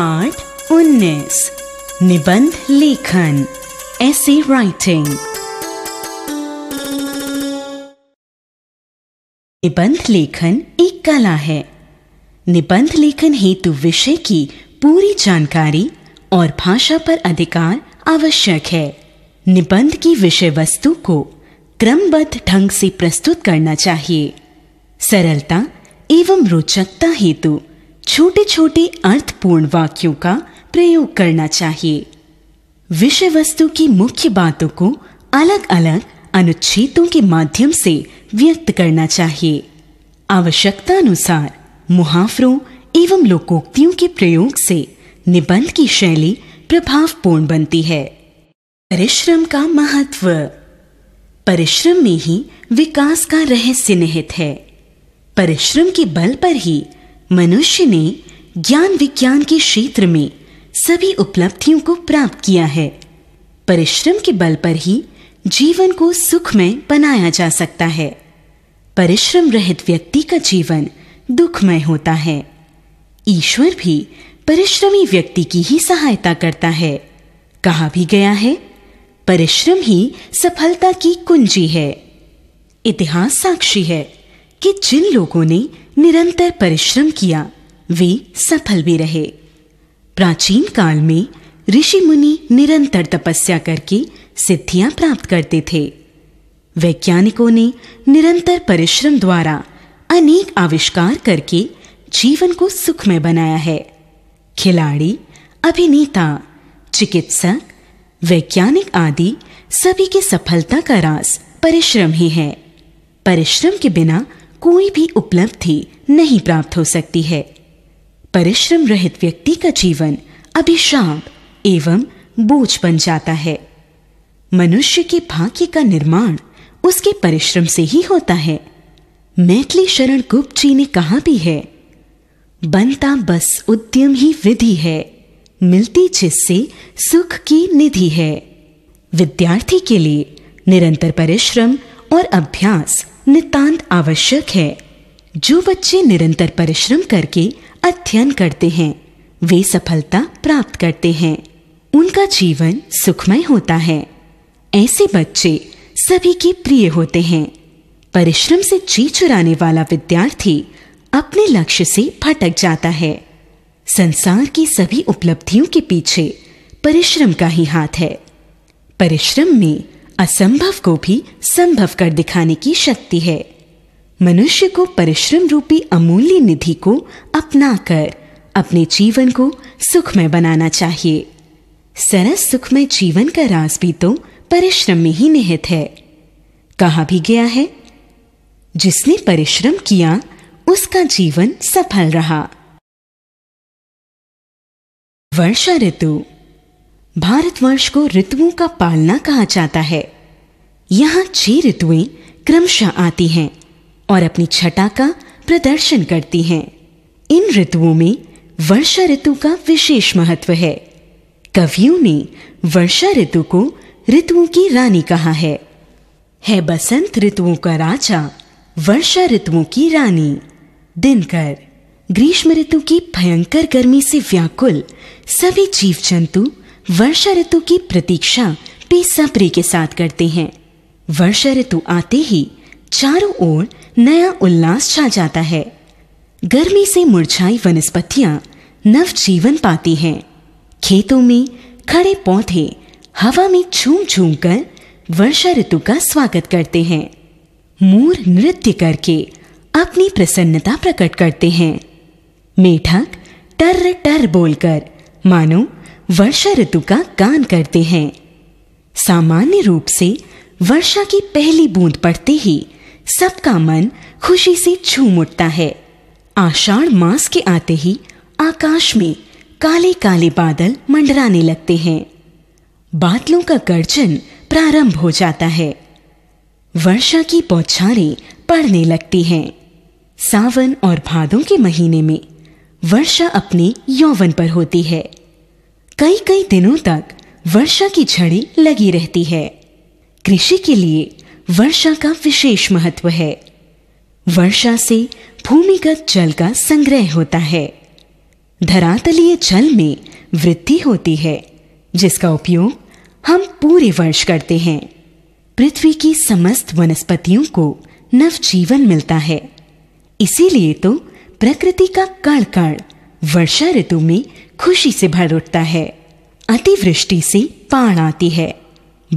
आठ उन्नीस निबंध लेखन ऐसी राइटिंग निबंध लेखन एक कला है निबंध लेखन हेतु विषय की पूरी जानकारी और भाषा पर अधिकार आवश्यक है निबंध की विषय वस्तु को क्रमबद्ध ढंग से प्रस्तुत करना चाहिए सरलता एवं रोचकता हेतु छोटे छोटे अर्थपूर्ण वाक्यों का प्रयोग करना चाहिए विषय वस्तु की मुख्य बातों को अलग अलग अनुच्छेदों के माध्यम से व्यक्त करना चाहिए आवश्यकता अनुसार मुहावरों एवं लोकोक्तियों के प्रयोग से निबंध की शैली प्रभावपूर्ण बनती है परिश्रम का महत्व परिश्रम में ही विकास का रहस्य निहित है परिश्रम के बल पर ही मनुष्य ने ज्ञान विज्ञान के क्षेत्र में सभी उपलब्धियों को प्राप्त किया है परिश्रम के बल पर ही जीवन को सुखमय बनाया जा सकता है परिश्रम रहित व्यक्ति का जीवन दुखमय होता है ईश्वर भी परिश्रमी व्यक्ति की ही सहायता करता है कहा भी गया है परिश्रम ही सफलता की कुंजी है इतिहास साक्षी है कि जिन लोगों ने निरंतर परिश्रम किया वे सफल भी रहे प्राचीन काल में ऋषि मुनि निरंतर तपस्या करके सिद्धियां प्राप्त करते थे वैज्ञानिकों ने निरंतर परिश्रम द्वारा अनेक आविष्कार करके जीवन को सुखमय बनाया है खिलाड़ी अभिनेता चिकित्सक वैज्ञानिक आदि सभी की सफलता का राज परिश्रम ही है परिश्रम के बिना कोई भी उपलब्धि नहीं प्राप्त हो सकती है परिश्रम रहित व्यक्ति का जीवन अभिशाप एवं बोझ बन जाता है मनुष्य के भाग्य का निर्माण उसके परिश्रम से ही होता है मैथिली शरण गुप्त जी ने कहा भी है बनता बस उद्यम ही विधि है मिलती जिससे सुख की निधि है विद्यार्थी के लिए निरंतर परिश्रम और अभ्यास नितांत आवश्यक है जो बच्चे निरंतर परिश्रम करके अध्ययन करते हैं वे सफलता प्राप्त करते हैं उनका जीवन सुखमय होता है ऐसे बच्चे सभी के प्रिय होते हैं परिश्रम से जी चुराने वाला विद्यार्थी अपने लक्ष्य से भटक जाता है संसार की सभी उपलब्धियों के पीछे परिश्रम का ही हाथ है परिश्रम में असंभव को भी संभव कर दिखाने की शक्ति है मनुष्य को परिश्रम रूपी अमूल्य निधि को अपना कर अपने जीवन को सुखमय बनाना चाहिए सरस सुखमय जीवन का राज भी तो परिश्रम में ही निहित है कहा भी गया है जिसने परिश्रम किया उसका जीवन सफल रहा वर्षा ऋतु भारतवर्ष को ऋतुओं का पालना कहा जाता है यहाँ छह ऋतुएं क्रमशः आती हैं और अपनी छटा का प्रदर्शन करती हैं इन ऋतुओं में वर्षा ऋतु का विशेष महत्व है कवियों ने वर्षा ऋतु को ऋतुओं की रानी कहा है है बसंत ऋतुओं का राजा वर्षा ऋतुओं की रानी दिनकर ग्रीष्म ऋतु की भयंकर गर्मी से व्याकुल सभी जीव जंतु वर्षा ऋतु की प्रतीक्षा पेसाप्रे के साथ करते हैं वर्षा ऋतु आते ही चारों ओर नया उल्लास छा जाता है गर्मी से मुरझाई वनस्पतियां नव जीवन पाती हैं खेतों में खड़े पौधे हवा में झूम झूम कर वर्षा ऋतु का स्वागत करते हैं मोर नृत्य करके अपनी प्रसन्नता प्रकट करते हैं मेठक टर टर बोलकर मानो वर्षा ऋतु का गान करते हैं सामान्य रूप से वर्षा की पहली बूंद पड़ते ही सबका मन खुशी से झूम उठता है आषाढ़ मास के आते ही आकाश में काले काले बादल मंडराने लगते हैं बादलों का गर्जन प्रारंभ हो जाता है वर्षा की बौछारें पड़ने लगती हैं सावन और भादों के महीने में वर्षा अपने यौवन पर होती है कई कई दिनों तक वर्षा की झड़ी लगी रहती है कृषि के लिए वर्षा का विशेष महत्व है वर्षा से भूमिगत जल का संग्रह होता है धरातलीय जल में वृद्धि होती है जिसका उपयोग हम पूरे वर्ष करते हैं पृथ्वी की समस्त वनस्पतियों को नवजीवन मिलता है इसीलिए तो प्रकृति का कण कण वर्षा ऋतु में खुशी से भर उठता है अतिवृष्टि से बाढ़ आती है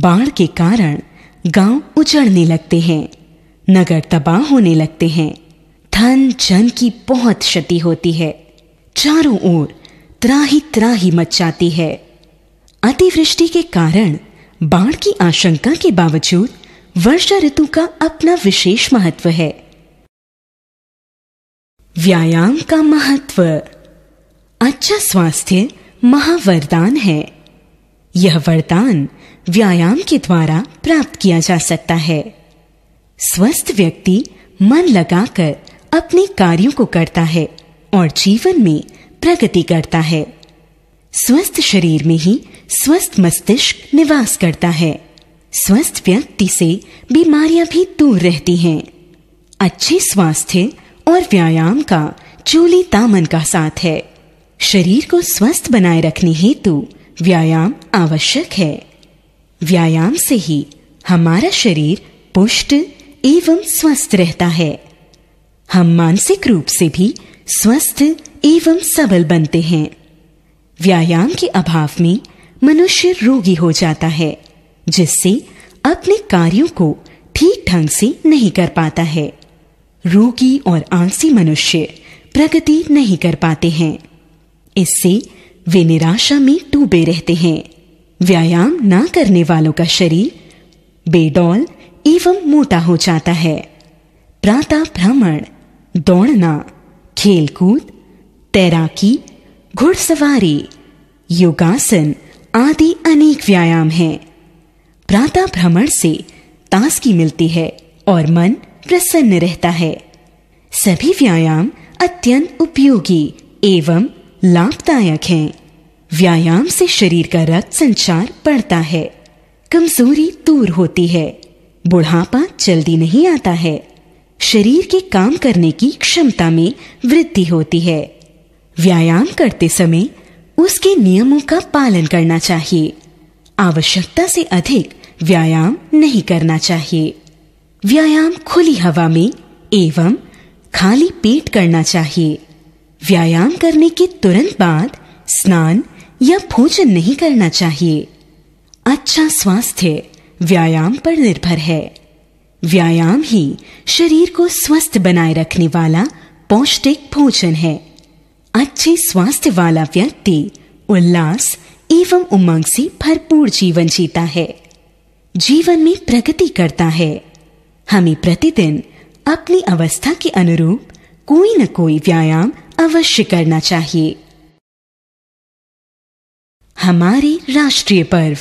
बाढ़ के कारण गांव उजड़ने लगते हैं नगर तबाह होने लगते हैं धन जन की बहुत क्षति होती है चारों ओर त्राही त्राही मच जाती है अतिवृष्टि के कारण बाढ़ की आशंका के बावजूद वर्षा ऋतु का अपना विशेष महत्व है व्यायाम का महत्व अच्छा स्वास्थ्य महावरदान है यह वरदान व्यायाम के द्वारा प्राप्त किया जा सकता है स्वस्थ व्यक्ति मन लगाकर अपने कार्यों को करता है और जीवन में प्रगति करता है स्वस्थ शरीर में ही स्वस्थ मस्तिष्क निवास करता है स्वस्थ व्यक्ति से बीमारियां भी दूर रहती हैं अच्छे स्वास्थ्य और व्यायाम का चूली तामन का साथ है शरीर को स्वस्थ बनाए रखने हेतु व्यायाम आवश्यक है व्यायाम से ही हमारा शरीर पुष्ट एवं स्वस्थ रहता है हम मानसिक रूप से भी स्वस्थ एवं सबल बनते हैं व्यायाम के अभाव में मनुष्य रोगी हो जाता है जिससे अपने कार्यों को ठीक ढंग से नहीं कर पाता है रोगी और आलसी मनुष्य प्रगति नहीं कर पाते हैं इससे वे निराशा में डूबे रहते हैं व्यायाम ना करने वालों का शरीर बेडौल एवं मोटा हो जाता है प्रातः भ्रमण दौड़ना खेलकूद तैराकी घुड़सवारी योगासन आदि अनेक व्यायाम हैं प्रातः भ्रमण से ताजगी मिलती है और मन प्रसन्न रहता है सभी व्यायाम अत्यंत उपयोगी एवं लाभदायक हैं व्यायाम से शरीर का रक्त संचार बढ़ता है कमजोरी दूर होती है बुढ़ापा जल्दी नहीं आता है शरीर के काम करने की क्षमता में वृद्धि होती है व्यायाम करते समय उसके नियमों का पालन करना चाहिए आवश्यकता से अधिक व्यायाम नहीं करना चाहिए व्यायाम खुली हवा में एवं खाली पेट करना चाहिए व्यायाम करने के तुरंत बाद स्नान या भोजन नहीं करना चाहिए अच्छा स्वास्थ्य व्यायाम पर निर्भर है व्यायाम ही शरीर को स्वस्थ बनाए रखने वाला पौष्टिक भोजन है अच्छे स्वास्थ्य वाला व्यक्ति उल्लास एवं उमंग से भरपूर जीवन जीता है जीवन में प्रगति करता है हमें प्रतिदिन अपनी अवस्था के अनुरूप कोई न कोई व्यायाम अवश्य करना चाहिए हमारे राष्ट्रीय पर्व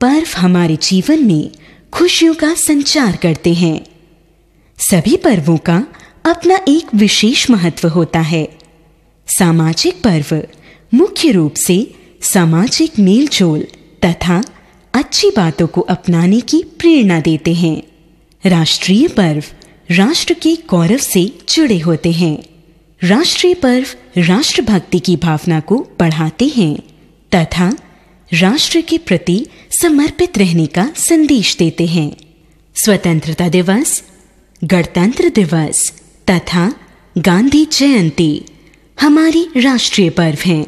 पर्व हमारे जीवन में खुशियों का संचार करते हैं सभी पर्वों का अपना एक विशेष महत्व होता है सामाजिक पर्व मुख्य रूप से सामाजिक मेलजोल तथा अच्छी बातों को अपनाने की प्रेरणा देते हैं राष्ट्रीय पर्व राष्ट्र के गौरव से जुड़े होते हैं राष्ट्रीय पर्व राष्ट्रभक्ति की भावना को बढ़ाते हैं तथा राष्ट्र के प्रति समर्पित रहने का संदेश देते हैं स्वतंत्रता दिवस गणतंत्र दिवस तथा गांधी जयंती हमारी राष्ट्रीय पर्व हैं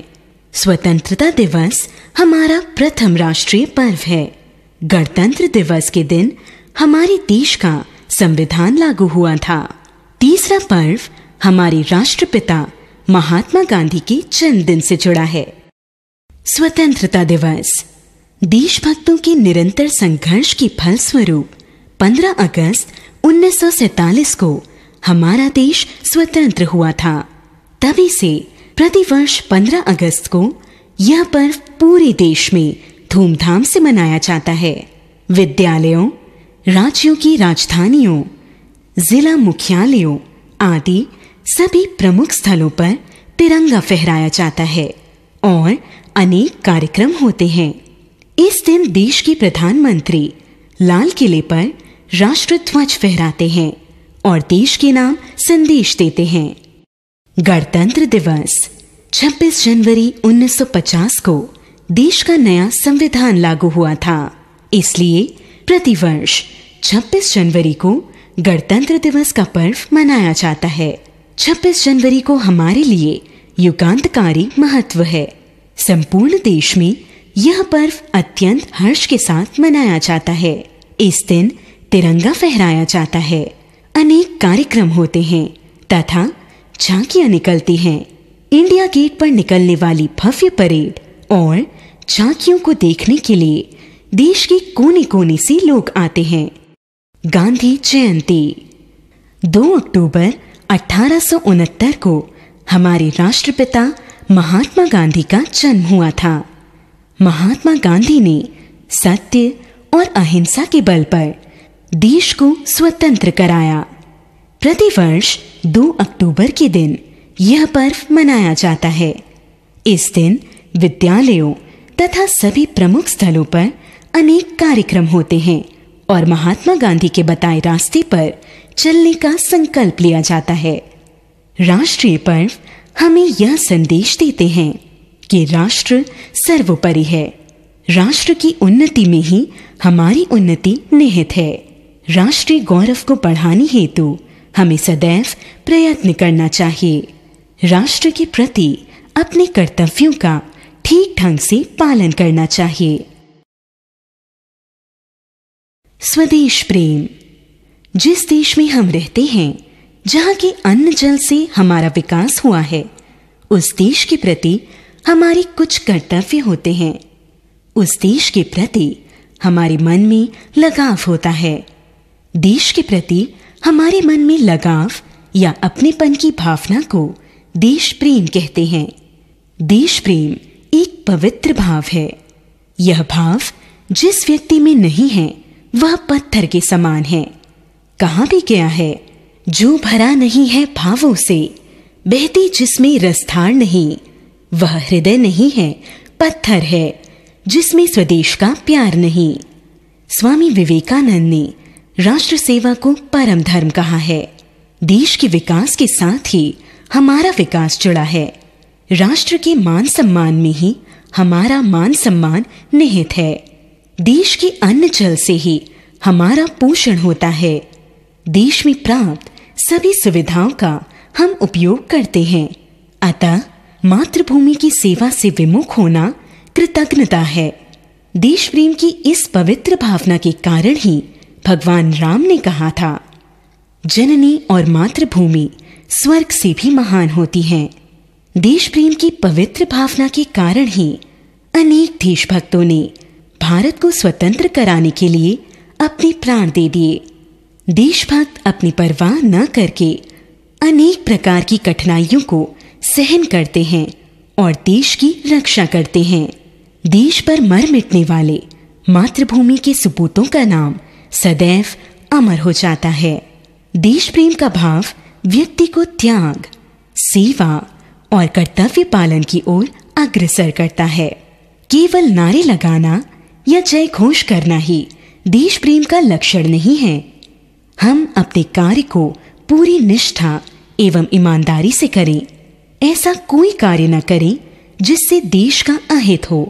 स्वतंत्रता दिवस हमारा प्रथम राष्ट्रीय पर्व है गणतंत्र दिवस के दिन हमारे देश का संविधान लागू हुआ था तीसरा पर्व हमारे राष्ट्रपिता महात्मा गांधी के जन्मदिन से जुड़ा है स्वतंत्रता दिवस देशभक्तों के निरंतर संघर्ष के फलस्वरूप 15 अगस्त उन्नीस को हमारा देश स्वतंत्र हुआ था तभी से प्रतिवर्ष 15 अगस्त को यह पर्व पूरे देश में धूमधाम से मनाया जाता है विद्यालयों राज्यों की राजधानियों जिला मुख्यालयों आदि सभी प्रमुख स्थलों पर तिरंगा फहराया जाता है और अनेक कार्यक्रम होते हैं इस दिन देश के प्रधानमंत्री लाल किले पर राष्ट्र ध्वज फहराते हैं और देश के नाम संदेश देते हैं गणतंत्र दिवस 26 जनवरी 1950 को देश का नया संविधान लागू हुआ था इसलिए प्रतिवर्ष 26 जनवरी को गणतंत्र दिवस का पर्व मनाया जाता है छब्बीस जनवरी को हमारे लिए युगांतकारी महत्व है संपूर्ण देश में यह पर्व अत्यंत हर्ष के साथ मनाया जाता है इस दिन तिरंगा फहराया जाता है अनेक कार्यक्रम होते हैं तथा झांकियां निकलती हैं इंडिया गेट पर निकलने वाली भव्य परेड और झांकियों को देखने के लिए देश के कोने कोने से लोग आते हैं गांधी जयंती 2 अक्टूबर अठारह को हमारे राष्ट्रपिता महात्मा गांधी का जन्म हुआ था महात्मा गांधी ने सत्य और अहिंसा के बल पर देश को स्वतंत्र कराया प्रतिवर्ष 2 अक्टूबर के दिन यह पर्व मनाया जाता है इस दिन विद्यालयों तथा सभी प्रमुख स्थलों पर अनेक कार्यक्रम होते हैं और महात्मा गांधी के बताए रास्ते पर चलने का संकल्प लिया जाता है राष्ट्रीय पर्व हमें यह संदेश देते हैं कि राष्ट्र सर्वोपरि है राष्ट्र की उन्नति में ही हमारी उन्नति निहित है राष्ट्रीय गौरव को बढ़ाने हेतु हमें सदैव प्रयत्न करना चाहिए राष्ट्र के प्रति अपने कर्तव्यों का ठीक ढंग से पालन करना चाहिए स्वदेश प्रेम जिस देश में हम रहते हैं जहाँ के अन्न जल से हमारा विकास हुआ है उस देश के प्रति हमारे कुछ कर्तव्य होते हैं उस देश के प्रति हमारे मन में लगाव होता है देश के प्रति हमारे मन में लगाव या अपनेपन की भावना को देश प्रेम कहते हैं देश प्रेम एक पवित्र भाव है यह भाव जिस व्यक्ति में नहीं है वह पत्थर के समान है कहाँ भी गया है जो भरा नहीं है भावों से बहती जिसमें रसथार नहीं वह हृदय नहीं है पत्थर है जिसमें स्वदेश का प्यार नहीं स्वामी विवेकानंद ने राष्ट्र सेवा को परम धर्म कहा है देश के विकास के साथ ही हमारा विकास जुड़ा है राष्ट्र के मान सम्मान में ही हमारा मान सम्मान निहित है देश के अन्न जल से ही हमारा पोषण होता है देश में प्राप्त सभी सुविधाओं का हम उपयोग करते हैं अतः मातृभूमि की सेवा से विमुख होना कृतज्ञता है देश प्रेम की इस पवित्र भावना के कारण ही भगवान राम ने कहा था जननी और मातृभूमि स्वर्ग से भी महान होती हैं। देश प्रेम की पवित्र भावना के कारण ही अनेक देशभक्तों ने भारत को स्वतंत्र कराने के लिए अपने प्राण दे दिए देशभक्त अपनी परवाह न करके अनेक प्रकार की कठिनाइयों को सहन करते हैं और देश की रक्षा करते हैं देश पर मर मिटने वाले मातृभूमि के सुपूतों का नाम सदैव अमर हो जाता है देश प्रेम का भाव व्यक्ति को त्याग सेवा और कर्तव्य पालन की ओर अग्रसर करता है केवल नारे लगाना या जय घोष करना ही देश प्रेम का लक्षण नहीं है हम अपने कार्य को पूरी निष्ठा एवं ईमानदारी से करें ऐसा कोई कार्य न करें जिससे देश का अहित हो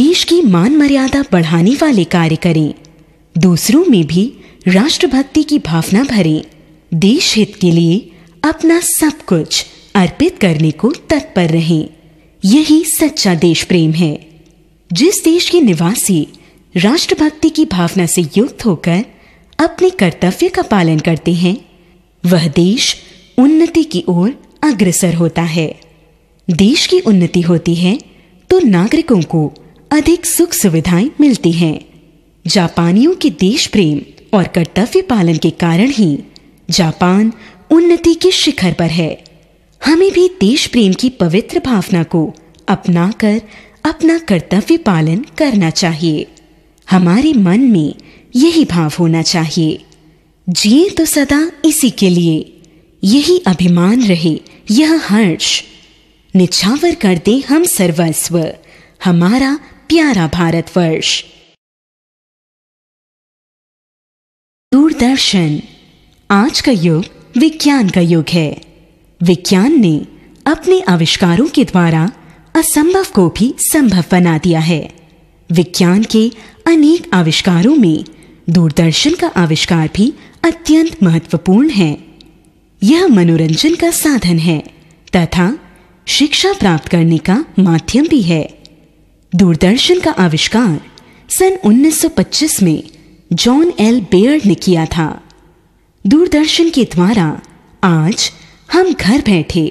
देश की मान मर्यादा बढ़ाने वाले कार्य करें दूसरों में भी राष्ट्रभक्ति की भावना भरें देश हित के लिए अपना सब कुछ अर्पित करने को तत्पर रहें यही सच्चा देश प्रेम है जिस देश के निवासी राष्ट्रभक्ति की भावना से युक्त होकर अपने कर्तव्य का पालन करते हैं वह देश उन्नति की ओर अग्रसर होता है देश की उन्नति होती है तो नागरिकों को अधिक सुख सुविधाएं मिलती हैं जापानियों के देश प्रेम और कर्तव्य पालन के कारण ही जापान उन्नति के शिखर पर है हमें भी देश प्रेम की पवित्र भावना को अपनाकर अपना कर्तव्य पालन करना चाहिए हमारे मन में यही भाव होना चाहिए जिए तो सदा इसी के लिए यही अभिमान रहे यह हर्ष निछावर कर दे हम सर्वस्व हमारा प्यारा भारतवर्ष दूरदर्शन आज का युग विज्ञान का युग है विज्ञान ने अपने आविष्कारों के द्वारा असंभव को भी संभव बना दिया है विज्ञान के अनेक आविष्कारों में दूरदर्शन का आविष्कार भी अत्यंत महत्वपूर्ण है यह मनोरंजन का साधन है तथा शिक्षा प्राप्त करने का माध्यम भी है दूरदर्शन का आविष्कार सन 1925 में जॉन एल बेयर्ड ने किया था दूरदर्शन के द्वारा आज हम घर बैठे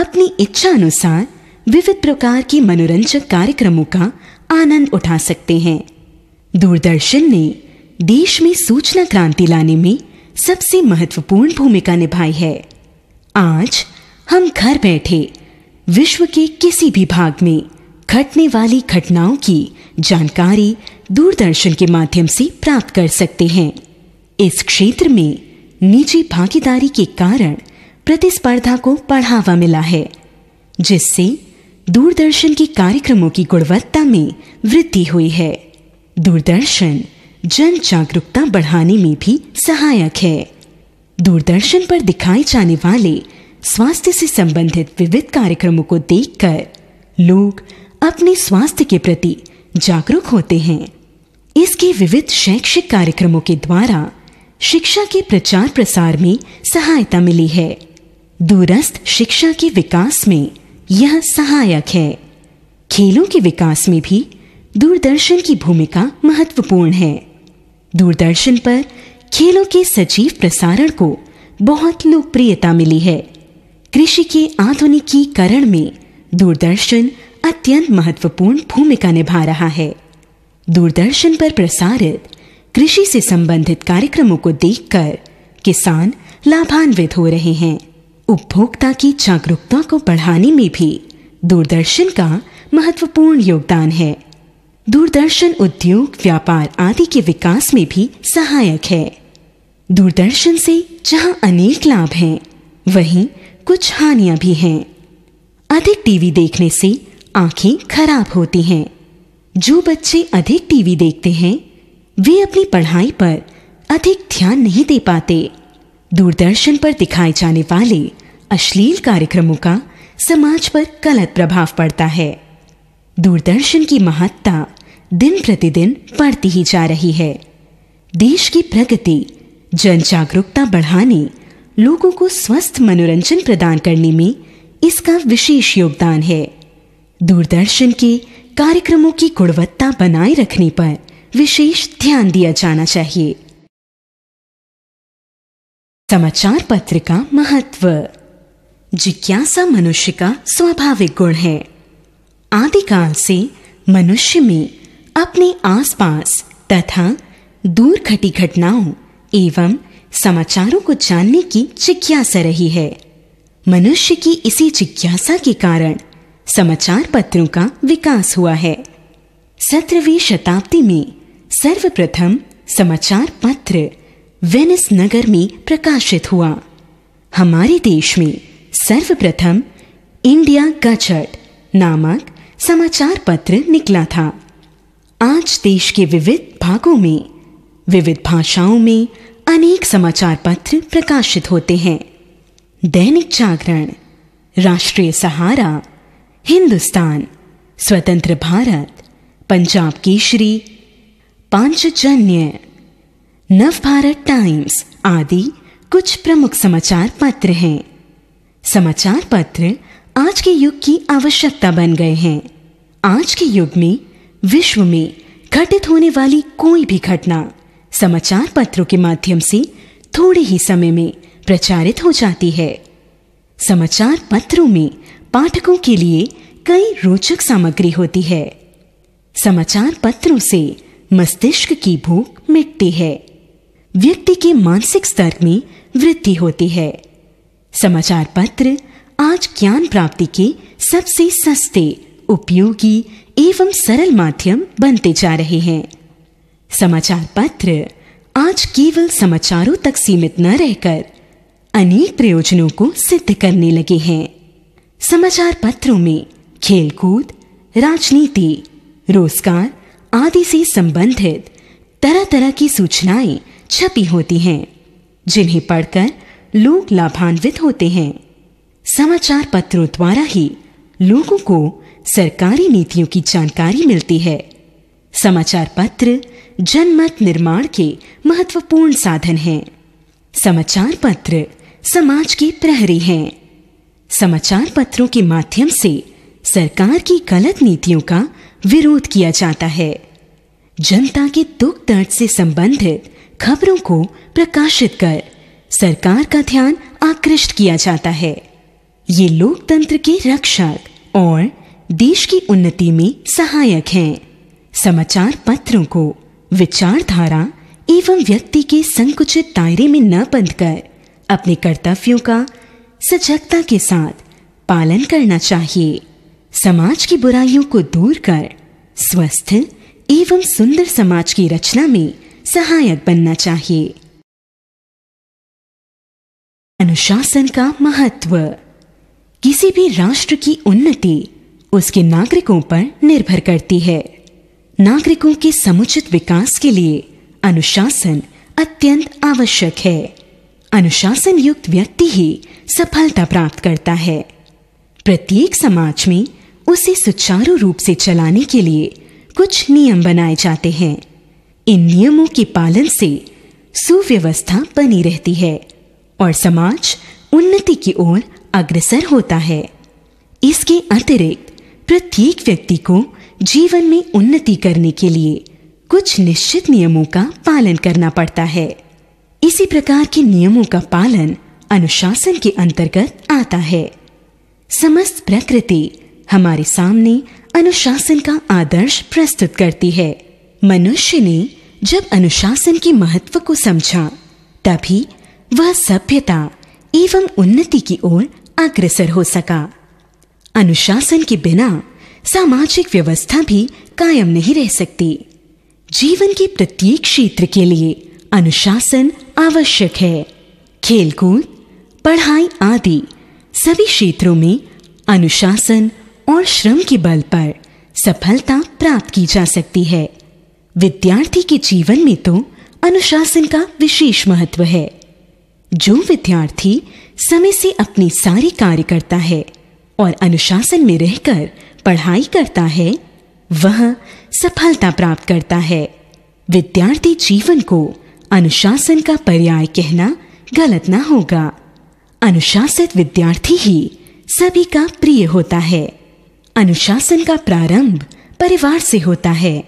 अपनी इच्छा अनुसार विविध प्रकार के मनोरंजक कार्यक्रमों का आनंद उठा सकते हैं दूरदर्शन ने देश में सूचना क्रांति लाने में सबसे महत्वपूर्ण भूमिका निभाई है आज हम घर बैठे विश्व के किसी भी भाग में घटने वाली घटनाओं की जानकारी दूरदर्शन के माध्यम से प्राप्त कर सकते हैं इस क्षेत्र में निजी भागीदारी के कारण प्रतिस्पर्धा को बढ़ावा मिला है जिससे दूरदर्शन के कार्यक्रमों की गुणवत्ता में वृद्धि हुई है दूरदर्शन जन जागरूकता बढ़ाने में भी सहायक है दूरदर्शन पर दिखाए जाने वाले स्वास्थ्य से संबंधित विविध कार्यक्रमों को देखकर लोग अपने स्वास्थ्य के प्रति जागरूक होते हैं इसके विविध शैक्षिक कार्यक्रमों के द्वारा शिक्षा के प्रचार प्रसार में सहायता मिली है दूरस्थ शिक्षा के विकास में यह सहायक है खेलों के विकास में भी दूरदर्शन की भूमिका महत्वपूर्ण है दूरदर्शन पर खेलों के सजीव प्रसारण को बहुत लोकप्रियता मिली है कृषि के आधुनिकीकरण में दूरदर्शन अत्यंत महत्वपूर्ण भूमिका निभा रहा है दूरदर्शन पर प्रसारित कृषि से संबंधित कार्यक्रमों को देखकर किसान लाभान्वित हो रहे हैं उपभोक्ता की जागरूकता को बढ़ाने में भी दूरदर्शन का महत्वपूर्ण योगदान है दूरदर्शन उद्योग व्यापार आदि के विकास में भी सहायक है दूरदर्शन से जहां अनेक लाभ हैं वहीं कुछ हानियां भी हैं अधिक टीवी देखने से आंखें खराब होती हैं जो बच्चे अधिक टीवी देखते हैं वे अपनी पढ़ाई पर अधिक ध्यान नहीं दे पाते दूरदर्शन पर दिखाए जाने वाले अश्लील कार्यक्रमों का समाज पर गलत प्रभाव पड़ता है दूरदर्शन की महत्ता दिन प्रतिदिन बढ़ती ही जा रही है देश की प्रगति जन जागरूकता बढ़ाने लोगों को स्वस्थ मनोरंजन प्रदान करने में इसका विशेष योगदान है दूरदर्शन के कार्यक्रमों की गुणवत्ता बनाए रखने पर विशेष ध्यान दिया जाना चाहिए समाचार पत्र का महत्व जिज्ञासा मनुष्य का स्वाभाविक गुण है आदिकाल से मनुष्य में अपने आसपास तथा दूर घटी घटनाओं एवं समाचारों को जानने की जिज्ञासा रही है मनुष्य की इसी जिज्ञासा के कारण समाचार पत्रों का विकास हुआ है सत्रहवीं शताब्दी में सर्वप्रथम समाचार पत्र वेनिस नगर में प्रकाशित हुआ हमारे देश में सर्वप्रथम इंडिया गजट नामक समाचार पत्र निकला था आज देश के विविध भागों में विविध भाषाओं में अनेक समाचार पत्र प्रकाशित होते हैं दैनिक जागरण राष्ट्रीय सहारा हिंदुस्तान स्वतंत्र भारत पंजाब केसरी पांचजन्य नव भारत टाइम्स आदि कुछ प्रमुख समाचार पत्र हैं समाचार पत्र आज के युग की आवश्यकता बन गए हैं आज के युग में विश्व में घटित होने वाली कोई भी घटना समाचार पत्रों के माध्यम से थोड़े ही समय में प्रचारित हो जाती है समाचार पत्रों में पाठकों के लिए कई रोचक सामग्री होती है समाचार पत्रों से मस्तिष्क की भूख मिटती है व्यक्ति के मानसिक स्तर में वृद्धि होती है समाचार पत्र आज ज्ञान प्राप्ति के सबसे सस्ते उपयोगी एवं सरल माध्यम बनते जा रहे हैं समाचार पत्र आज केवल समाचारों तक सीमित न रहकर अनेक प्रयोजनों को सिद्ध करने लगे हैं समाचार पत्रों में खेलकूद राजनीति रोजगार आदि से संबंधित तरह तरह की सूचनाएं छपी होती हैं जिन्हें पढ़कर लोग लाभान्वित होते हैं समाचार पत्रों द्वारा ही लोगों को सरकारी नीतियों की जानकारी मिलती है समाचार पत्र जनमत निर्माण के महत्वपूर्ण साधन हैं समाचार पत्र समाज के प्रहरी हैं समाचार पत्रों के माध्यम से सरकार की गलत नीतियों का विरोध किया जाता है जनता के दुख दर्द से संबंधित खबरों को प्रकाशित कर सरकार का ध्यान आकृष्ट किया जाता है ये लोकतंत्र के रक्षक और देश की उन्नति में सहायक हैं समाचार पत्रों को विचारधारा एवं व्यक्ति के संकुचित दायरे में न बंद कर अपने कर्तव्यों का सजगता के साथ पालन करना चाहिए समाज की बुराइयों को दूर कर स्वस्थ एवं सुंदर समाज की रचना में सहायक बनना चाहिए अनुशासन का महत्व किसी भी राष्ट्र की उन्नति उसके नागरिकों पर निर्भर करती है नागरिकों के समुचित विकास के लिए अनुशासन अत्यंत आवश्यक है अनुशासन युक्त व्यक्ति ही सफलता प्राप्त करता है प्रत्येक समाज में उसे सुचारू रूप से चलाने के लिए कुछ नियम बनाए जाते हैं इन नियमों के पालन से सुव्यवस्था बनी रहती है और समाज उन्नति की ओर अग्रसर होता है इसके अतिरिक्त प्रत्येक व्यक्ति को जीवन में उन्नति करने के लिए कुछ निश्चित नियमों का पालन करना पड़ता है इसी प्रकार के नियमों का पालन अनुशासन के अंतर्गत आता है समस्त प्रकृति हमारे सामने अनुशासन का आदर्श प्रस्तुत करती है मनुष्य ने जब अनुशासन के महत्व को समझा तभी वह सभ्यता एवं उन्नति की ओर अग्रसर हो सका अनुशासन के बिना सामाजिक व्यवस्था भी कायम नहीं रह सकती जीवन के प्रत्येक क्षेत्र के लिए अनुशासन आवश्यक है खेलकूद पढ़ाई आदि सभी क्षेत्रों में अनुशासन और श्रम के बल पर सफलता प्राप्त की जा सकती है विद्यार्थी के जीवन में तो अनुशासन का विशेष महत्व है जो विद्यार्थी समय से अपने सारे कार्य करता है और अनुशासन में रहकर पढ़ाई करता है वह सफलता प्राप्त करता है विद्यार्थी जीवन को अनुशासन का पर्याय कहना गलत ना होगा अनुशासित विद्यार्थी ही सभी का प्रिय होता है अनुशासन का प्रारंभ परिवार से होता है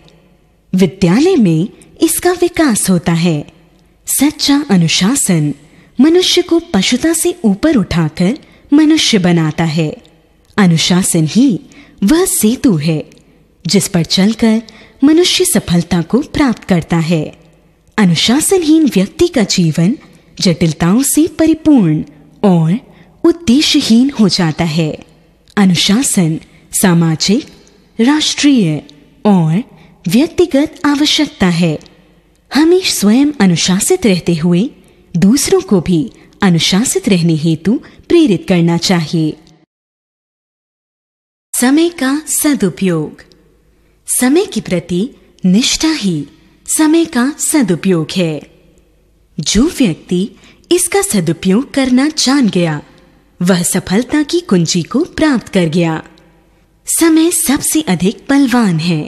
विद्यालय में इसका विकास होता है सच्चा अनुशासन मनुष्य को पशुता से ऊपर उठाकर मनुष्य बनाता है अनुशासन ही वह सेतु है जिस पर चलकर मनुष्य सफलता को प्राप्त करता है अनुशासनहीन व्यक्ति का जीवन जटिलताओं से परिपूर्ण और उद्देश्यहीन हो जाता है अनुशासन सामाजिक राष्ट्रीय और व्यक्तिगत आवश्यकता है हमें स्वयं अनुशासित रहते हुए दूसरों को भी अनुशासित रहने हेतु प्रेरित करना चाहिए समय का सदुपयोग समय के प्रति निष्ठा ही समय का सदुपयोग है जो व्यक्ति इसका सदुपयोग करना जान गया वह सफलता की कुंजी को प्राप्त कर गया समय सबसे अधिक बलवान है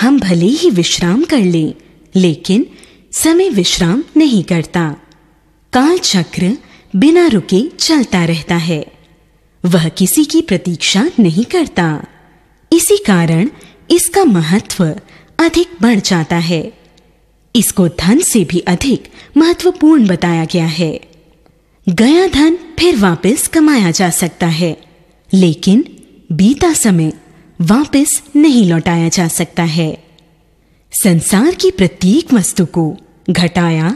हम भले ही विश्राम कर लें लेकिन समय विश्राम नहीं करता काल चक्र बिना रुके चलता रहता है वह किसी की प्रतीक्षा नहीं करता इसी कारण इसका महत्व अधिक बढ़ जाता है इसको धन से भी अधिक महत्वपूर्ण बताया गया है गया धन फिर वापस कमाया जा सकता है लेकिन बीता समय वापस नहीं लौटाया जा सकता है संसार की प्रत्येक वस्तु को घटाया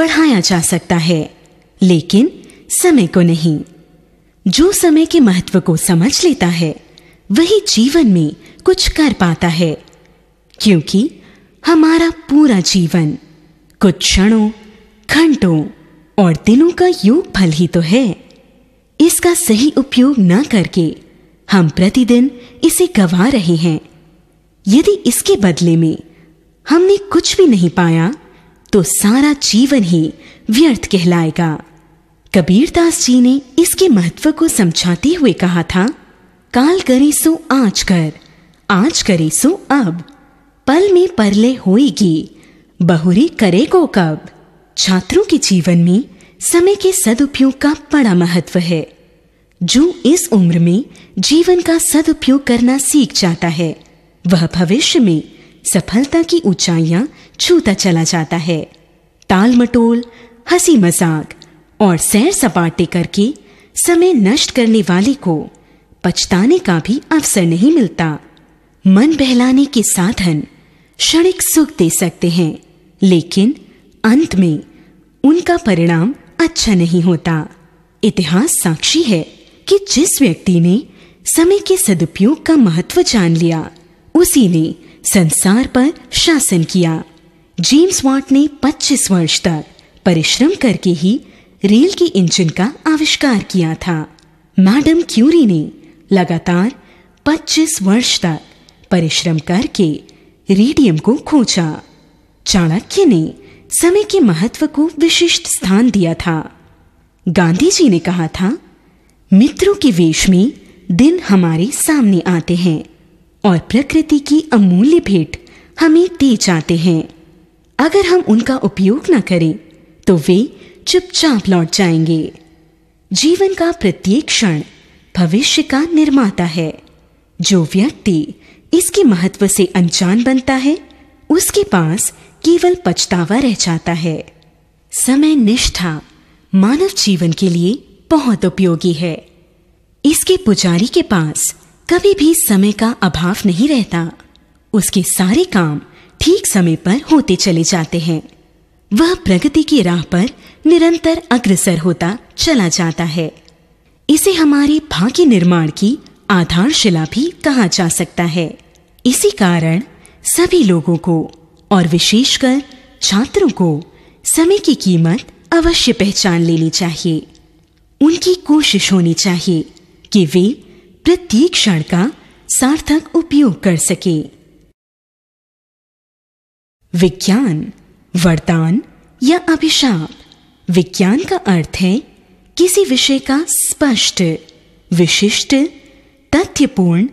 बढ़ाया जा सकता है लेकिन समय को नहीं जो समय के महत्व को समझ लेता है वही जीवन में कुछ कर पाता है क्योंकि हमारा पूरा जीवन कुछ क्षणों घंटों और दिनों का योग फल ही तो है इसका सही उपयोग न करके हम प्रतिदिन इसे गवा रहे हैं यदि इसके बदले में हमने कुछ भी नहीं पाया तो सारा जीवन ही व्यर्थ कहलाएगा कबीरदास जी ने इसके महत्व को समझाते हुए कहा था काल करे सो आज कर आज करे सो अब पल में परले होएगी बहुरी करे को कब छात्रों के जीवन में समय के सदुपयोग का बड़ा महत्व है जो इस उम्र में जीवन का सदुपयोग करना सीख जाता है वह भविष्य में सफलता की ऊंचाइयां छूता चला जाता है ताल मटोल हंसी मजाक और सैर सपाटे करके समय नष्ट करने वाले को पछताने का भी अवसर नहीं मिलता मन बहलाने के साधन क्षणिक सुख दे सकते हैं लेकिन अंत में उनका परिणाम अच्छा नहीं होता इतिहास साक्षी है कि जिस व्यक्ति ने समय के सदुपयोग का महत्व जान लिया उसी ने संसार पर शासन किया जेम्स वाट ने 25 वर्ष तक परिश्रम करके ही रेल के इंजन का आविष्कार किया था मैडम क्यूरी ने लगातार 25 वर्ष तक परिश्रम करके रेडियम को खोजा चाणक्य ने समय के महत्व को विशिष्ट स्थान दिया था गांधी जी ने कहा था मित्रों के वेश में दिन हमारे सामने आते हैं और प्रकृति की अमूल्य भेंट हमें दे जाते हैं अगर हम उनका उपयोग न करें तो वे चुपचाप लौट जाएंगे जीवन का प्रत्येक क्षण भविष्य का निर्माता है जो व्यक्ति इसके महत्व से अनजान बनता है उसके पास केवल पछतावा रह जाता है समय निष्ठा मानव जीवन के लिए बहुत उपयोगी है इसके पुजारी के पास कभी भी समय का अभाव नहीं रहता उसके सारे काम ठीक समय पर होते चले जाते हैं वह प्रगति की राह पर निरंतर अग्रसर होता चला जाता है इसे हमारे भाग्य निर्माण की आधारशिला भी कहा जा सकता है इसी कारण सभी लोगों को और विशेषकर छात्रों को समय की कीमत अवश्य पहचान लेनी चाहिए उनकी कोशिश होनी चाहिए कि वे प्रत्येक क्षण का सार्थक उपयोग कर सके विज्ञान वरदान या अभिशाप विज्ञान का अर्थ है किसी विषय का स्पष्ट विशिष्ट तथ्यपूर्ण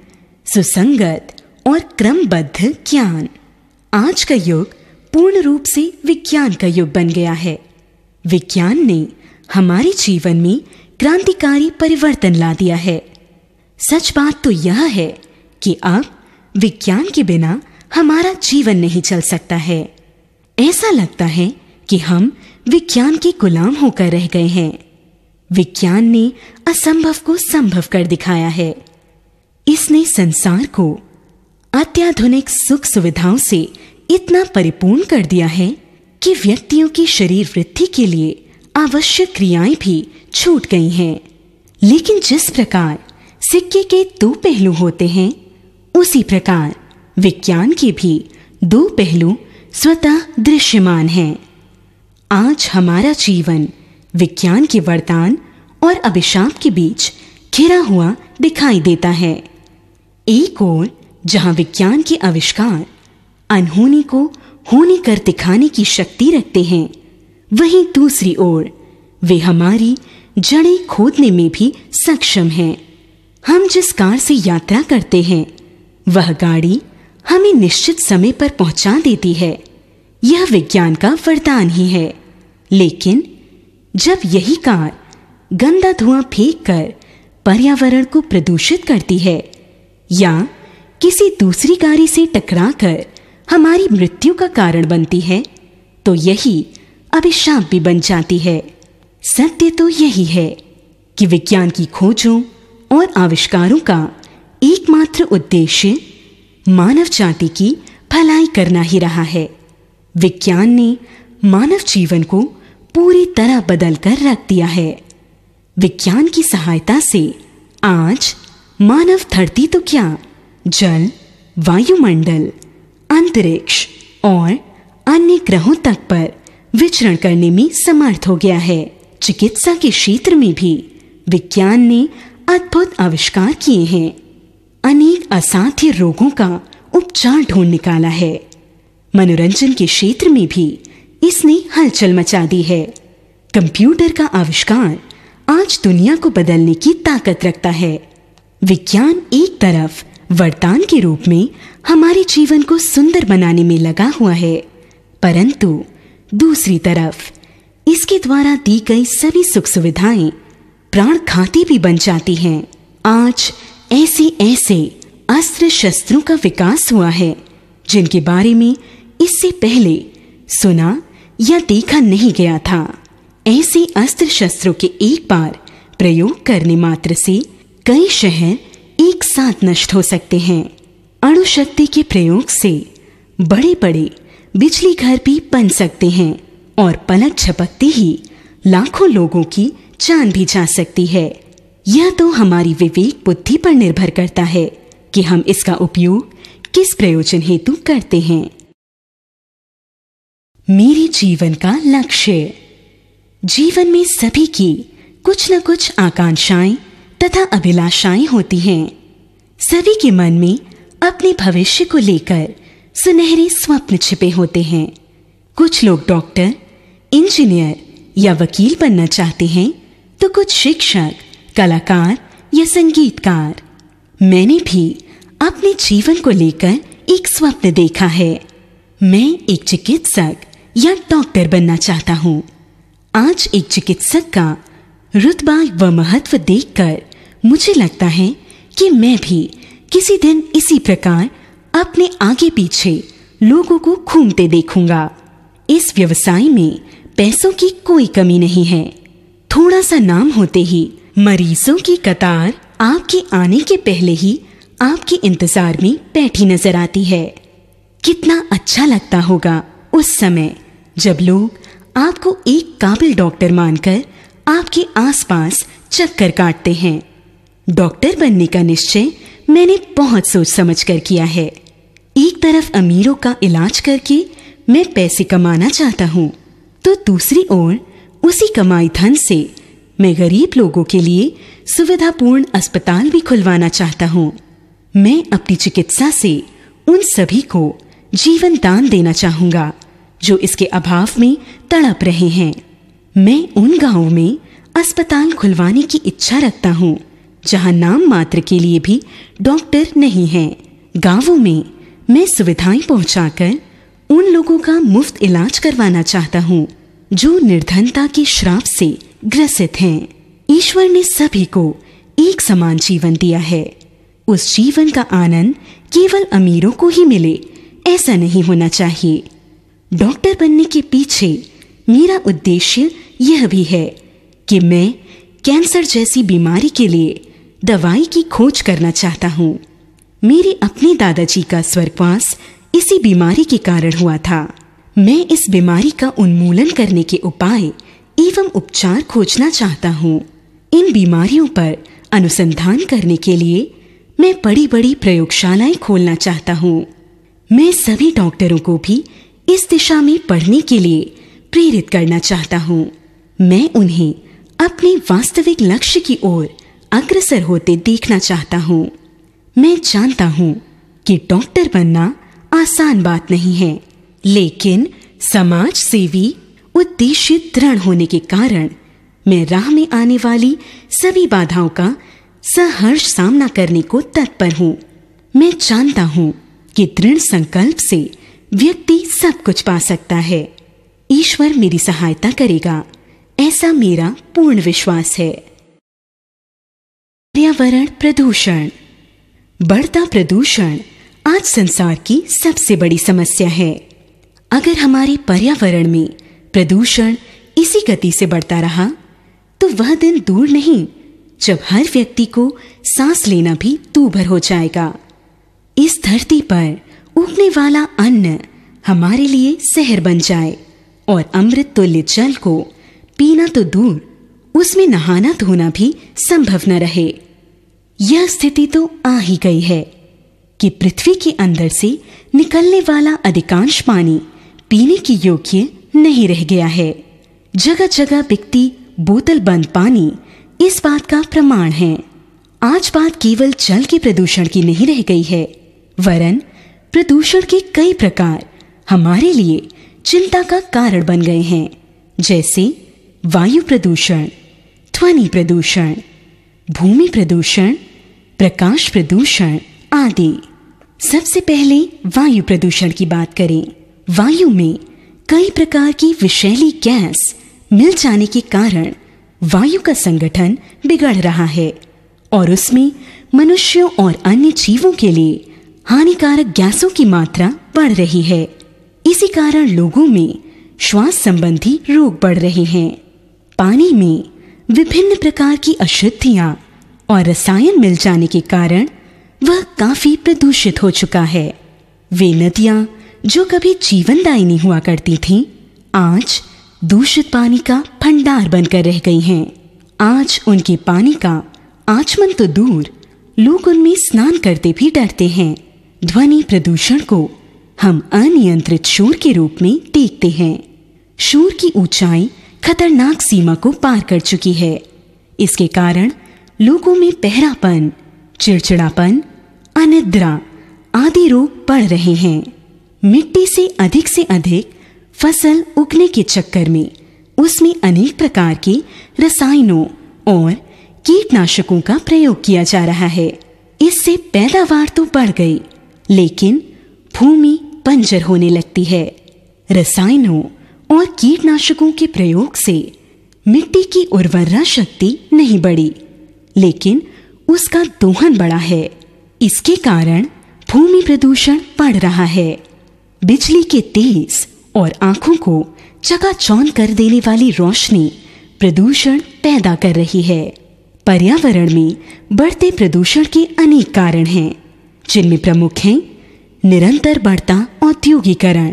सुसंगत और क्रमबद्ध ज्ञान आज का युग पूर्ण रूप से विज्ञान का युग बन गया है विज्ञान ने हमारे जीवन में क्रांतिकारी परिवर्तन ला दिया है सच बात तो यह है कि अब विज्ञान के बिना हमारा जीवन नहीं चल सकता है ऐसा लगता है कि हम विज्ञान के गुलाम होकर रह गए हैं विज्ञान ने असंभव को संभव कर दिखाया है इसने संसार को अत्याधुनिक सुख सुविधाओं से इतना परिपूर्ण कर दिया है कि व्यक्तियों की शरीर वृद्धि के लिए आवश्यक क्रियाएं भी छूट गई हैं लेकिन जिस प्रकार सिक्के के दो पहलू होते हैं उसी प्रकार विज्ञान के भी दो पहलू स्वतः दृश्यमान हैं आज हमारा जीवन विज्ञान के वरदान और अभिशाप के बीच घिरा हुआ दिखाई देता है एक ओर जहां विज्ञान के आविष्कार अनहोनी को होने कर दिखाने की शक्ति रखते हैं वहीं दूसरी ओर वे हमारी जड़ें खोदने में भी सक्षम हैं हम जिस कार से यात्रा करते हैं वह गाड़ी हमें निश्चित समय पर पहुंचा देती है यह विज्ञान का वरदान ही है लेकिन जब यही कार गंदा धुआं फेंक कर पर्यावरण को प्रदूषित करती है या किसी दूसरी गाड़ी से टकराकर हमारी मृत्यु का कारण बनती है तो यही अभिशाप भी बन जाती है सत्य तो यही है कि विज्ञान की खोजों और आविष्कारों का एकमात्र उद्देश्य मानव जाति की भलाई करना ही रहा है विज्ञान ने मानव जीवन को पूरी तरह बदल कर रख दिया है विज्ञान की सहायता से आज मानव धरती तो क्या जल वायुमंडल अंतरिक्ष और अन्य ग्रहों तक पर विचरण करने में समर्थ हो गया है चिकित्सा के क्षेत्र में भी विज्ञान ने अद्भुत आविष्कार किए हैं अनेक असाध्य रोगों का उपचार ढूंढ निकाला है मनोरंजन के क्षेत्र में भी इसने हलचल मचा दी है कंप्यूटर का आविष्कार आज दुनिया को बदलने की ताकत रखता है विज्ञान एक तरफ वरदान के रूप में हमारे जीवन को सुंदर बनाने में लगा हुआ है परंतु दूसरी तरफ इसके द्वारा दी गई सभी सुख सुविधाएं प्राण घाती भी बन जाती हैं आज ऐसे ऐसे अस्त्र शस्त्रों का विकास हुआ है जिनके बारे में इससे पहले सुना या देखा नहीं गया था ऐसे अस्त्र शस्त्रों के एक बार प्रयोग करने मात्र से कई शहर एक साथ नष्ट हो सकते हैं अणुशक्ति के प्रयोग से बड़े बड़े बिजली घर भी बन सकते हैं और पलक झपकते ही लाखों लोगों की जान भी जा सकती है यह तो हमारी विवेक बुद्धि पर निर्भर करता है कि हम इसका उपयोग किस प्रयोजन हेतु करते हैं मेरे जीवन का लक्ष्य जीवन में सभी की कुछ न कुछ आकांक्षाएं तथा अभिलाषाएं होती हैं सभी के मन में अपने भविष्य को लेकर सुनहरे स्वप्न छिपे होते हैं कुछ लोग डॉक्टर इंजीनियर या वकील बनना चाहते हैं तो कुछ शिक्षक कलाकार या संगीतकार मैंने भी अपने जीवन को लेकर एक स्वप्न देखा है मैं एक चिकित्सक या डॉक्टर बनना चाहता हूँ आज एक चिकित्सक का रुतबा व महत्व देखकर मुझे लगता है कि मैं भी किसी दिन इसी प्रकार अपने आगे पीछे लोगों को घूमते देखूंगा इस व्यवसाय में पैसों की कोई कमी नहीं है थोड़ा सा नाम होते ही मरीजों की कतार आपके आने के पहले ही आपके इंतजार में बैठी नजर आती है कितना अच्छा लगता होगा उस समय जब लोग आपको एक काबिल डॉक्टर मानकर आपके आसपास चक्कर काटते हैं डॉक्टर बनने का निश्चय मैंने बहुत सोच समझ कर किया है एक तरफ अमीरों का इलाज करके मैं पैसे कमाना चाहता हूँ तो दूसरी ओर उसी कमाई धन से मैं गरीब लोगों के लिए सुविधापूर्ण अस्पताल भी खुलवाना चाहता हूँ मैं अपनी चिकित्सा से उन सभी को जीवन दान देना चाहूँगा जो इसके अभाव में तड़प रहे हैं मैं उन गांवों में अस्पताल खुलवाने की इच्छा रखता हूँ जहाँ नाम मात्र के लिए भी डॉक्टर नहीं है गांवों में मैं सुविधाएं पहुंचाकर उन लोगों का मुफ्त इलाज करवाना चाहता हूँ जो निर्धनता के श्राप से ग्रसित हैं ईश्वर ने सभी को एक समान जीवन दिया है उस जीवन का आनंद केवल अमीरों को ही मिले ऐसा नहीं होना चाहिए डॉक्टर बनने के पीछे मेरा उद्देश्य यह भी है कि मैं कैंसर जैसी बीमारी के लिए दवाई की खोज करना चाहता हूँ मेरे अपने दादाजी का स्वर्गवास इसी बीमारी के कारण हुआ था मैं इस बीमारी का उन्मूलन करने के उपाय एवं उपचार खोजना चाहता हूँ इन बीमारियों पर अनुसंधान करने के लिए मैं बड़ी बड़ी प्रयोगशालाएं खोलना चाहता हूँ मैं सभी डॉक्टरों को भी इस दिशा में पढ़ने के लिए प्रेरित करना चाहता हूँ मैं उन्हें अपने वास्तविक लक्ष्य की ओर अग्रसर होते देखना चाहता हूँ मैं जानता हूँ कि डॉक्टर बनना आसान बात नहीं है लेकिन समाज सेवी उद्देश्य दृढ़ होने के कारण मैं राह में आने वाली सभी बाधाओं का सहर्ष सामना करने को तत्पर हूँ मैं जानता हूँ कि दृढ़ संकल्प से व्यक्ति सब कुछ पा सकता है ईश्वर मेरी सहायता करेगा ऐसा मेरा पूर्ण विश्वास है पर्यावरण प्रदूषण बढ़ता प्रदूषण आज संसार की सबसे बड़ी समस्या है अगर हमारे पर्यावरण में प्रदूषण इसी गति से बढ़ता रहा तो वह दिन दूर नहीं जब हर व्यक्ति को सांस लेना भी दूभर हो जाएगा इस धरती पर उगने वाला अन्न हमारे लिए सहर बन जाए और अमृत तुल्य तो जल को पीना तो दूर उसमें नहाना धोना भी संभव न रहे यह स्थिति तो आ ही गई है कि पृथ्वी के अंदर से निकलने वाला अधिकांश पानी पीने के योग्य नहीं रह गया है जगह जगह बिकती बोतल बंद पानी इस बात का प्रमाण है आज बात केवल जल के प्रदूषण की नहीं रह गई है वरन प्रदूषण के कई प्रकार हमारे लिए चिंता का कारण बन गए हैं जैसे वायु प्रदूषण ध्वनि प्रदूषण भूमि प्रदूषण प्रकाश प्रदूषण आदि सबसे पहले वायु प्रदूषण की बात करें वायु में कई प्रकार की विषैली गैस मिल जाने के कारण वायु का संगठन बिगड़ रहा है और उसमें मनुष्यों और अन्य जीवों के लिए हानिकारक गैसों की मात्रा बढ़ रही है इसी कारण लोगों में श्वास संबंधी रोग बढ़ रहे हैं पानी में विभिन्न प्रकार की अशुद्धियां और रसायन मिल जाने के कारण वह काफी प्रदूषित हो चुका है वे नदियां जो कभी नहीं हुआ करती थीं, आज दूषित पानी का भंडार बनकर रह गई हैं आज उनके पानी का आचमन तो दूर लोग उनमें स्नान करते भी डरते हैं ध्वनि प्रदूषण को हम अनियंत्रित शोर के रूप में देखते हैं शोर की ऊंचाई खतरनाक सीमा को पार कर चुकी है इसके कारण लोगों में पहरापन चिड़चिड़ापन अनिद्रा आदि रोग बढ़ रहे हैं मिट्टी से अधिक से अधिक फसल उगने के चक्कर में उसमें अनेक प्रकार के रसायनों और कीटनाशकों का प्रयोग किया जा रहा है इससे पैदावार तो बढ़ गई लेकिन भूमि बंजर होने लगती है रसायनों और कीटनाशकों के प्रयोग से मिट्टी की उर्वरा शक्ति नहीं बढ़ी लेकिन उसका दोहन बढ़ा है इसके कारण भूमि प्रदूषण बढ़ रहा है बिजली के तेज और आंखों को चकाचौंध कर देने वाली रोशनी प्रदूषण पैदा कर रही है पर्यावरण में बढ़ते प्रदूषण के अनेक कारण हैं जिनमें प्रमुख हैं निरंतर बढ़ता औद्योगिकरण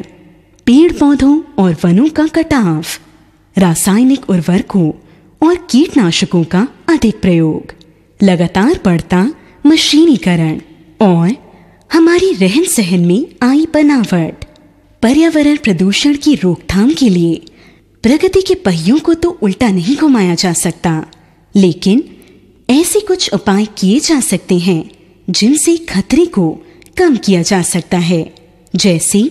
पेड़ पौधों और वनों का कटाव रासायनिक उर्वरकों और कीटनाशकों का अधिक प्रयोग लगातार बढ़ता मशीनीकरण और हमारी रहन सहन में आई बनावट पर्यावरण प्रदूषण की रोकथाम के लिए प्रगति के पहियों को तो उल्टा नहीं घुमाया जा सकता लेकिन ऐसे कुछ उपाय किए जा सकते हैं जिनसे खतरे को कम किया जा सकता है जैसे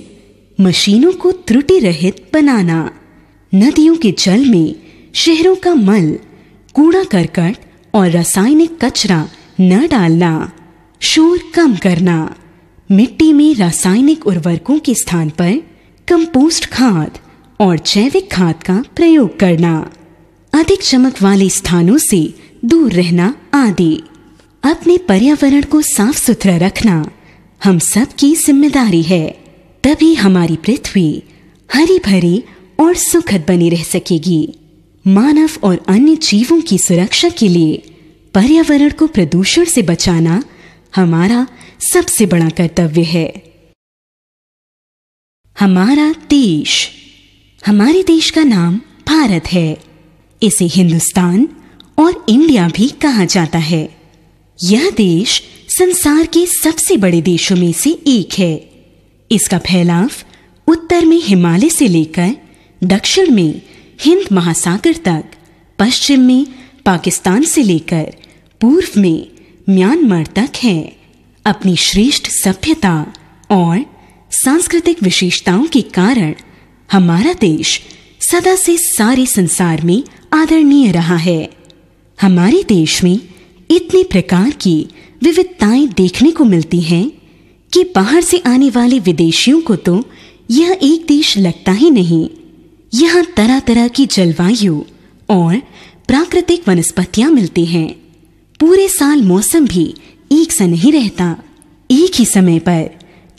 मशीनों को त्रुटि रहित बनाना नदियों के जल में शहरों का मल कूड़ा करकट और रासायनिक कचरा न डालना शोर कम करना मिट्टी में रासायनिक उर्वरकों के स्थान पर कंपोस्ट खाद और जैविक खाद का प्रयोग करना अधिक चमक वाले स्थानों से दूर रहना आदि अपने पर्यावरण को साफ सुथरा रखना हम सब की जिम्मेदारी है तभी हमारी पृथ्वी हरी भरी और सुखद बनी रह सकेगी मानव और अन्य जीवों की सुरक्षा के लिए पर्यावरण को प्रदूषण से बचाना हमारा सबसे बड़ा कर्तव्य है हमारा देश हमारे देश का नाम भारत है इसे हिंदुस्तान और इंडिया भी कहा जाता है यह देश संसार के सबसे बड़े देशों में से एक है इसका फैलाव उत्तर में हिमालय से लेकर दक्षिण में हिंद महासागर तक पश्चिम में पाकिस्तान से लेकर पूर्व में म्यांमार तक है अपनी श्रेष्ठ सभ्यता और सांस्कृतिक विशेषताओं के कारण हमारा देश सदा से सारे संसार में आदरणीय रहा है हमारे देश में इतने प्रकार की विविधताएं देखने को मिलती हैं कि बाहर से आने वाले विदेशियों को तो यह एक देश लगता ही नहीं यहाँ तरह तरह की जलवायु और प्राकृतिक वनस्पतियां मिलती हैं पूरे साल मौसम भी एक सा नहीं रहता एक ही समय पर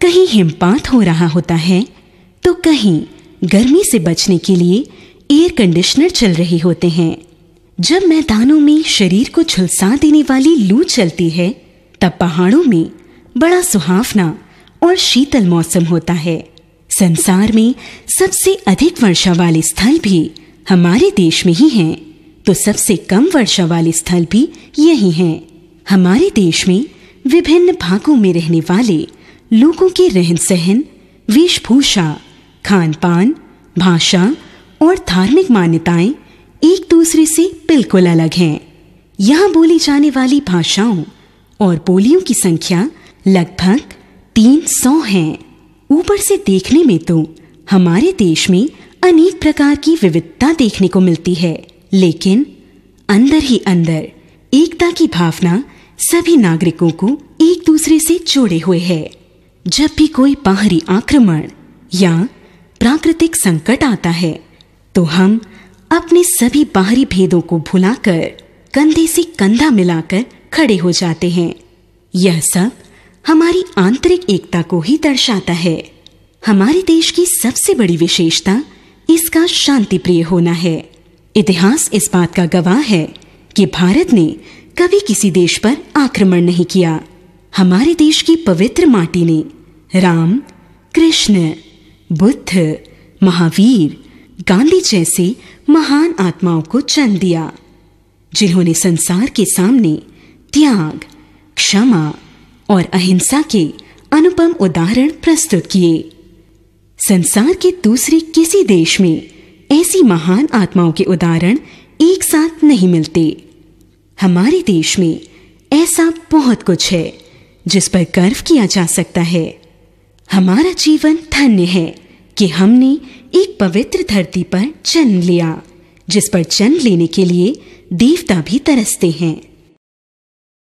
कहीं हिमपात हो रहा होता है तो कहीं गर्मी से बचने के लिए एयर कंडीशनर चल रहे होते हैं जब मैदानों में शरीर को झुलसा देने वाली लू चलती है तब पहाड़ों में बड़ा सुहावना और शीतल मौसम होता है संसार में सबसे अधिक वर्षा वाले स्थल भी हमारे देश में ही हैं तो सबसे कम वर्षा वाले स्थल भी यही हैं हमारे देश में विभिन्न भागों में रहने वाले लोगों के रहन सहन वेशभूषा खान पान भाषा और धार्मिक मान्यताएं एक दूसरे से बिल्कुल अलग हैं यहाँ बोली जाने वाली भाषाओं और बोलियों की संख्या लगभग 300 है ऊपर से देखने में तो हमारे देश में अनेक प्रकार की विविधता देखने को मिलती है लेकिन अंदर ही अंदर एकता की भावना सभी नागरिकों को एक दूसरे से जोड़े हुए है जब भी कोई बाहरी आक्रमण या प्राकृतिक संकट आता है तो हम अपने सभी बाहरी भेदों को भुलाकर कंधे से कंधा मिलाकर खड़े हो जाते हैं यह सब हमारी आंतरिक एकता को ही दर्शाता है हमारे देश की सबसे बड़ी विशेषता इसका शांति प्रिय होना है इतिहास इस बात का गवाह है कि भारत ने कभी किसी देश पर आक्रमण नहीं किया हमारे देश की पवित्र माटी ने राम कृष्ण बुद्ध महावीर गांधी जैसे महान आत्माओं को जन्म दिया जिन्होंने संसार के सामने त्याग क्षमा और अहिंसा के अनुपम उदाहरण प्रस्तुत किए संसार के दूसरे किसी देश में ऐसी महान आत्माओं के उदाहरण एक साथ नहीं मिलते हमारे देश में ऐसा बहुत कुछ है जिस पर गर्व किया जा सकता है हमारा जीवन धन्य है कि हमने एक पवित्र धरती पर जन्म लिया जिस पर जन्म लेने के लिए देवता भी तरसते हैं